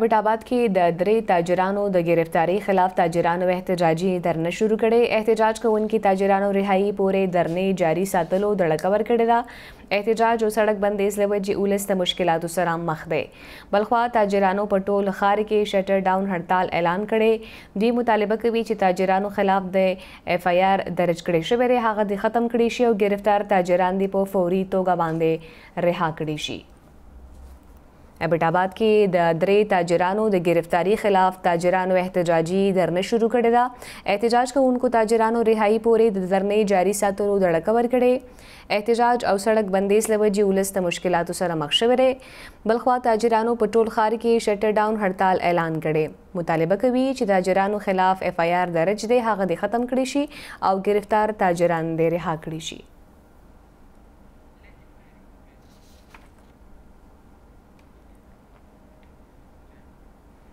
بټ آباد کې د درې تاجرانو د گرفتاری خلاف تاجرانو احتجاجي درنه شروع کړې احتجاج کوونکي تاجرانو رهایی پورې درنې جاري ساتلو دړکور کړی دا احتجاج او سړک بندې اس لوي چې اولس ته مشکلاتو سره مخ دی بلخوا تاجرانو په ټول خار کې شټر ډاون هړتال اعلان کړي دی مطالبه کوي چې تاجرانو خلاف د اف آی آر درج کړي شوی هغه د ختم کړي شي او گرفتار تاجران دی په فوري توګه باندې رها کړي شي بیټ آباد کې د درې تاجرانو د گرفتاری خلاف تاجرانو احتجاجي درنه شروع کړې ده احتجاج کوونکو تاجرانو رهایی پورې د درنې جاري ساتلو دړه کور کړې احتجاج او سړک بندیز لوجي ولست مشکلاتو سره مخ شوې بلخوا تاجرانو په ټول خار کې شټر ډاون هړتال اعلان کړي مطالبه کوي چې تاجرانو خلاف اف آی آر درج دی هغه د ختم کړي شي او گرفتار تاجران د رها کړي شي